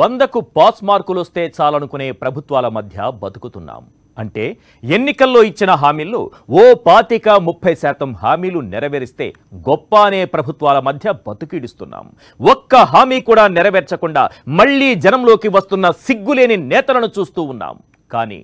వందకు పాస్ మార్కులు వస్తే చాలనుకునే ప్రభుత్వాల మధ్య బతుకుతున్నాం అంటే ఎన్నికల్లో ఇచ్చిన హామీలు ఓ పాతిక ముప్పై శాతం హామీలు నెరవేరిస్తే గొప్ప అనే ప్రభుత్వాల మధ్య బతుకిడుస్తున్నాం ఒక్క హామీ కూడా నెరవేర్చకుండా మళ్లీ జనంలోకి వస్తున్న సిగ్గులేని నేతలను చూస్తూ ఉన్నాం కానీ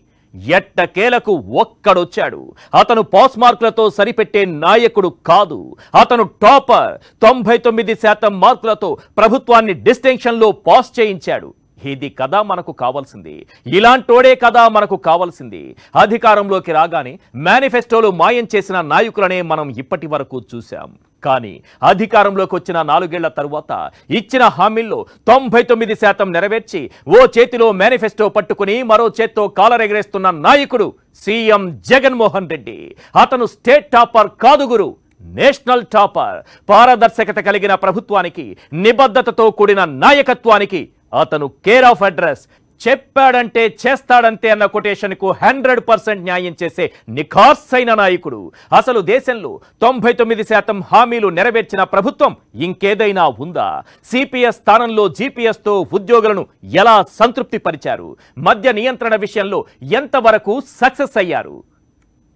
ఎట్టకేలకు ఒక్కడొచ్చాడు అతను పాస్ మార్కులతో సరిపెట్టే నాయకుడు కాదు అతను టాపర్ తొంభై తొమ్మిది శాతం మార్కులతో ప్రభుత్వాన్ని డిస్టింక్షన్లో పాస్ చేయించాడు ఇది కదా మనకు కావాల్సింది ఇలాంటోడే కదా మనకు కావాల్సింది అధికారంలోకి రాగానే మేనిఫెస్టోలు మాయం చేసిన నాయకులనే మనం ఇప్పటి వరకు చూశాం కానీ అధికారంలోకి వచ్చిన నాలుగేళ్ల తరువాత ఇచ్చిన హామీల్లో తొంభై తొమ్మిది శాతం నెరవేర్చి ఓ చేతిలో మేనిఫెస్టో పట్టుకుని మరో చేత్తో కాలరెగరేస్తున్న నాయకుడు సీఎం జగన్మోహన్ రెడ్డి అతను స్టేట్ టాపర్ కాదు గురు నేషనల్ టాపర్ పారదర్శకత కలిగిన ప్రభుత్వానికి నిబద్ధతతో కూడిన నాయకత్వానికి అతను కేర్ ఆఫ్ అడ్రస్ చెప్పాడంటే చేస్తాడంతే అన్న కొటేషన్కు హండ్రెడ్ పర్సెంట్ న్యాయం చేసే నిఖార్సైన నాయకుడు అసలు దేశంలో తొంభై తొమ్మిది శాతం హామీలు నెరవేర్చిన ప్రభుత్వం ఇంకేదైనా ఉందా సిపిఎస్ స్థానంలో జీపీఎస్తో ఉద్యోగులను ఎలా సంతృప్తి పరిచారు మద్య నియంత్రణ విషయంలో ఎంతవరకు సక్సెస్ అయ్యారు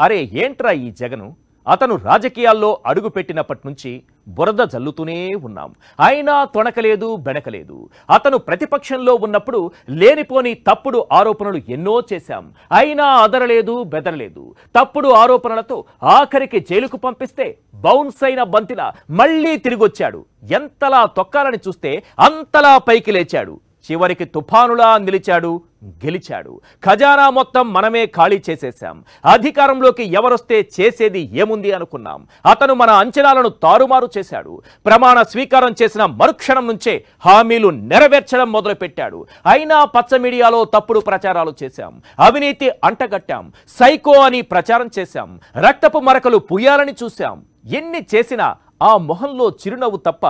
అరే ఏంట్రా ఈ జగను అతను రాజకీయాల్లో అడుగుపెట్టినప్పటి నుంచి బురద జల్లుతూనే ఉన్నాం అయినా తొణకలేదు బెణకలేదు అతను ప్రతిపక్షంలో ఉన్నప్పుడు లేనిపోని తప్పుడు ఆరోపణలు ఎన్నో చేశాం అయినా అదరలేదు బెదరలేదు తప్పుడు ఆరోపణలతో ఆఖరికి జైలుకు పంపిస్తే బౌన్స్ అయిన బంతిలా మళ్లీ తిరిగొచ్చాడు ఎంతలా తొక్కాలని చూస్తే అంతలా పైకి లేచాడు చివరికి తుఫానులా నిలిచాడు గెలిచాడు ఖజానా మొత్తం మనమే ఖాళీ చేసేసాం అధికారంలోకి ఎవరొస్తే చేసేది ఏముంది అనుకున్నాం అతను మన అంచనాలను తారుమారు చేశాడు ప్రమాణ స్వీకారం చేసిన మరుక్షణం నుంచే హామీలు నెరవేర్చడం మొదలుపెట్టాడు అయినా పచ్చ మీడియాలో తప్పుడు ప్రచారాలు చేశాం అవినీతి అంటగట్టాం సైకో అని ప్రచారం చేశాం రక్తపు మరకలు పుయ్యాలని చూశాం ఎన్ని చేసినా ఆ మొహంలో చిరునవ్వు తప్ప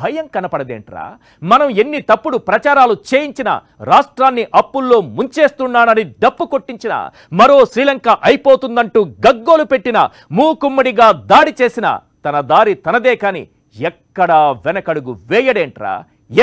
భయం కనపడదేంట్రా మనం ఎన్ని తప్పుడు ప్రచారాలు చేయించినా రాష్ట్రాన్ని అప్పుల్లో ముంచేస్తున్నానని డప్పు కొట్టించిన మరో శ్రీలంక అయిపోతుందంటూ గగ్గోలు పెట్టిన మూకుమ్మడిగా దాడి చేసిన తన దారి తనదే కాని ఎక్కడా వెనకడుగు వేయడేంట్రా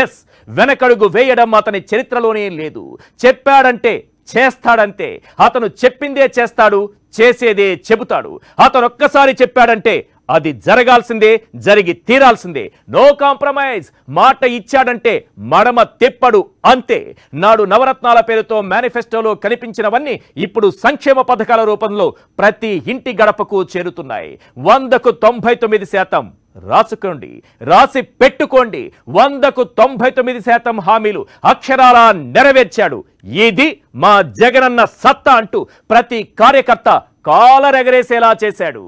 ఎస్ వెనకడుగు వేయడం అతని చరిత్రలోనే లేదు చెప్పాడంటే చేస్తాడంతే అతను చెప్పిందే చేస్తాడు చేసేదే చెబుతాడు అతను ఒక్కసారి చెప్పాడంటే అది జరగాల్సిందే జరిగి తీరాల్సిందే నో కాంప్రమైజ్ మాట ఇచ్చాడంటే మడమ తెప్పడు అంతే నాడు నవరత్నాల పేరుతో మేనిఫెస్టోలో కనిపించినవన్నీ ఇప్పుడు సంక్షేమ పథకాల రూపంలో ప్రతి ఇంటి గడపకు చేరుతున్నాయి వందకు తొంభై తొమ్మిది శాతం రాసుకోండి రాసి పెట్టుకోండి వందకు తొంభై తొమ్మిది శాతం హామీలు అక్షరాలా నెరవేర్చాడు ఇది మా జగనన్న సత్తా అంటూ ప్రతి కార్యకర్త కాలరెగరేసేలా చేశాడు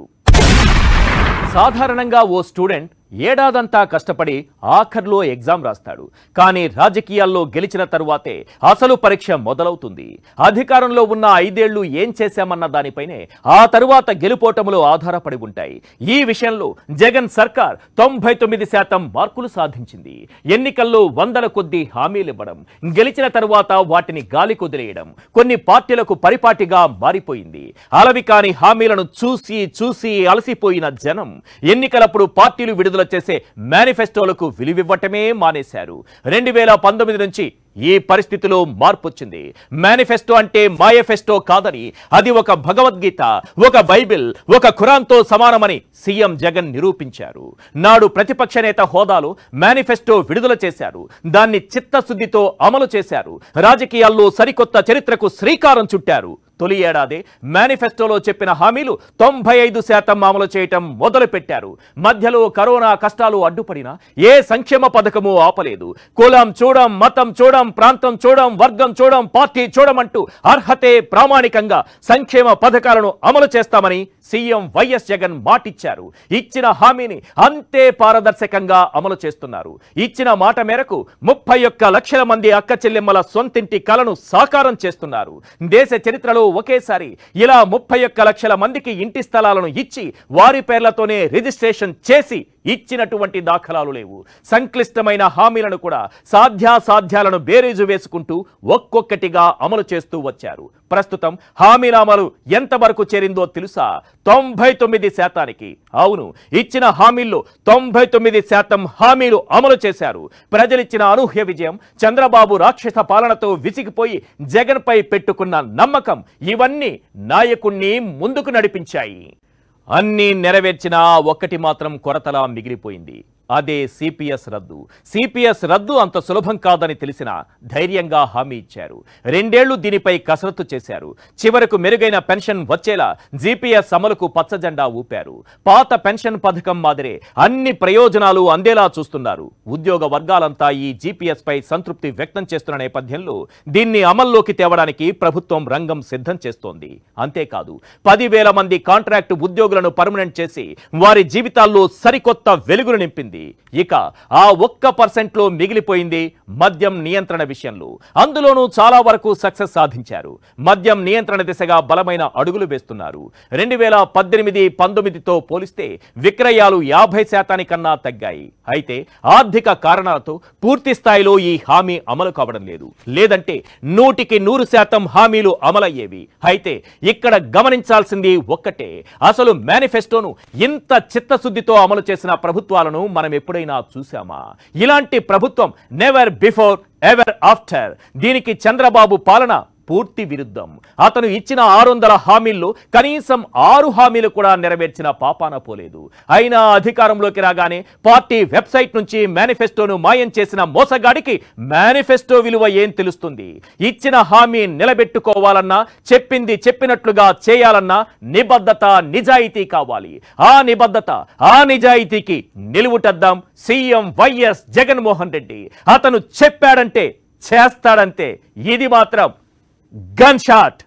సాధారణంగా ఓ స్టూడెంట్ ఏడాదంతా కష్టపడి ఆఖర్లో ఎగ్జామ్ రాస్తాడు కానీ రాజకీయాల్లో గెలిచిన తరువాతే అసలు పరీక్ష మొదలవుతుంది అధికారంలో ఉన్న ఐదేళ్లు ఏం చేశామన్న దానిపైనే ఆ తరువాత గెలుపోటములు ఆధారపడి ఉంటాయి ఈ విషయంలో జగన్ సర్కార్ తొంభై తొమ్మిది శాతం మార్కులు సాధించింది ఎన్నికల్లో వందల కొద్ది హామీలివ్వడం గెలిచిన తరువాత వాటిని గాలి కుదిలేయడం కొన్ని పార్టీలకు పరిపాటిగా మారిపోయింది అలవి కాని హామీలను చూసి చూసి అలసిపోయిన జనం ఎన్నికలప్పుడు పార్టీలు విడుదల చేసే మేనిఫెస్టోలకు విలువివ్వటమే మానేశారు రెండు వేల పంతొమ్మిది నుంచి ఈ పరిస్థితిలో మార్పు వచ్చింది మేనిఫెస్టో అంటే మాయఫెస్టో కాదని అది ఒక భగవద్గీత ఒక బైబిల్ ఒక ఖురాన్తో సమానమని సీఎం జగన్ నిరూపించారు నాడు ప్రతిపక్ష నేత హోదాలు మేనిఫెస్టో విడుదల చేశారు దాన్ని చిత్తశుద్ధితో అమలు చేశారు రాజకీయాల్లో సరికొత్త చరిత్రకు శ్రీకారం చుట్టారు తొలి ఏడాది మేనిఫెస్టోలో చెప్పిన హామీలు తొంభై ఐదు శాతం అమలు చేయటం మొదలుపెట్టారు మధ్యలో కరోనా కష్టాలు అడ్డుపడినా ఏ సంక్షేమ పథకము ఆపలేదు కులం చూడం మతం చూడం ప్రాంతం చూడం వర్గం చూడం పార్టీ చూడమంటూ అర్హతే ప్రామాణికంగా సంక్షేమ పథకాలను అమలు చేస్తామని సీఎం వైఎస్ జగన్ మాటిచ్చారు ఇచ్చిన హామీని అంతే పారదర్శకంగా అమలు చేస్తున్నారు ఇచ్చిన మాట మేరకు ముప్పై లక్షల మంది అక్క చెల్లెమ్మల సొంతింటి కలను సాకారం చేస్తున్నారు దేశ చరిత్రలో ఒకేసారి ఇలా ముప్పై లక్షల మందికి ఇంటి స్థలాలను ఇచ్చి వారి పేర్లతోనే రిజిస్ట్రేషన్ చేసి ఇచ్చినటువంటి దాఖలాలు లేవు సంక్లిష్టమైన హామీలను కూడా సాధ్యాసాధ్యాలను బేరేజు వేసుకుంటూ ఒక్కొక్కటిగా అమలు చేస్తూ వచ్చారు ప్రస్తుతం హామీనామాలు ఎంతవరకు చేరిందో తెలుసా తొంభై తొమ్మిది శాతానికి అవును ఇచ్చిన హామీల్లో తొంభై తొమ్మిది శాతం హామీలు అమలు చేశారు ప్రజలిచ్చిన అనూహ్య విజయం చంద్రబాబు రాక్షస పాలనతో విసిగిపోయి జగన్పై పెట్టుకున్న నమ్మకం ఇవన్నీ నాయకుణ్ణి ముందుకు నడిపించాయి అన్నీ నెరవేర్చినా ఒక్కటి మాత్రం కొరతలా మిగిలిపోయింది అదే సిపిఎస్ రద్దు సిపిఎస్ రద్దు అంత సులభం కాదని తెలిసిన ధైర్యంగా హామీ ఇచ్చారు రెండేళ్లు దీనిపై కసరత్తు చేశారు చివరకు మెరుగైన పెన్షన్ వచ్చేలా జీపీఎస్ అమలుకు పచ్చజెండా ఊపారు పాత పెన్షన్ పథకం మాదిరే అన్ని ప్రయోజనాలు అందేలా చూస్తున్నారు ఉద్యోగ వర్గాలంతా ఈ జీపీఎస్ పై సంతృప్తి వ్యక్తం చేస్తున్న నేపథ్యంలో దీన్ని అమల్లోకి తేవడానికి ప్రభుత్వం రంగం సిద్ధం చేస్తోంది అంతేకాదు పదివేల మంది కాంట్రాక్టు ఉద్యోగులను పర్మనెంట్ చేసి వారి జీవితాల్లో సరికొత్త వెలుగులు నింపింది తగ్గింది ఇక ఆ ఒక్క పర్సెంట్లో మిగిలిపోయింది మద్యం నియంత్రణ విషయంలో అందులోనూ చాలా వరకు సక్సెస్ సాధించారు మద్యం నియంత్రణ దిశగా బలమైన అడుగులు వేస్తున్నారు రెండు వేల పద్దెనిమిది పోలిస్తే విక్రయాలు యాభై శాతానికన్నా తగ్గాయి అయితే ఆర్థిక కారణాలతో పూర్తి స్థాయిలో ఈ హామీ అమలు కావడం లేదు లేదంటే నూటికి నూరు శాతం హామీలు అమలయ్యేవి అయితే ఇక్కడ గమనించాల్సింది ఒక్కటే అసలు మేనిఫెస్టోను ఇంత చిత్తశుద్ధితో అమలు చేసిన ప్రభుత్వాలను మన మనం ఎప్పుడైనా చూసామా ఇలాంటి ప్రభుత్వం నెవర్ బిఫోర్ ఎవర్ ఆఫ్టర్ దీనికి చంద్రబాబు పాలన పూర్తి విరుద్ధం అతను ఇచ్చిన ఆరు వందల హామీల్లో కనీసం ఆరు హామీలు కూడా నెరవేర్చిన పాపాన పోలేదు అయినా అధికారంలోకి రాగానే పార్టీ వెబ్సైట్ నుంచి మేనిఫెస్టోను మాయం చేసిన మోసగాడికి మేనిఫెస్టో విలువ ఏం తెలుస్తుంది ఇచ్చిన హామీ నిలబెట్టుకోవాలన్నా చెప్పింది చెప్పినట్లుగా చేయాలన్నా నిబద్ధత నిజాయితీ కావాలి ఆ నిబద్ధత ఆ నిజాయితీకి నిలువుటద్దాం సీఎం వైఎస్ జగన్మోహన్ రెడ్డి అతను చెప్పాడంటే చేస్తాడంతే ఇది మాత్రం gunshot